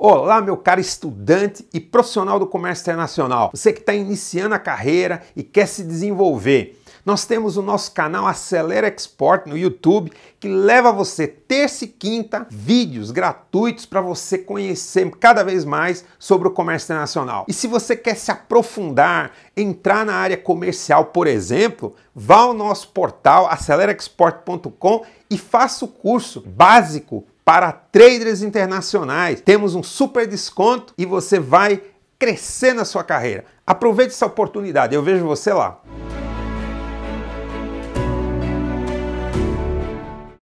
Olá, meu caro estudante e profissional do comércio internacional. Você que está iniciando a carreira e quer se desenvolver. Nós temos o nosso canal Acelera Export no YouTube, que leva você terça e quinta vídeos gratuitos para você conhecer cada vez mais sobre o comércio internacional. E se você quer se aprofundar, entrar na área comercial, por exemplo, vá ao nosso portal acelerexport.com e faça o curso básico para traders internacionais. Temos um super desconto e você vai crescer na sua carreira. Aproveite essa oportunidade. Eu vejo você lá.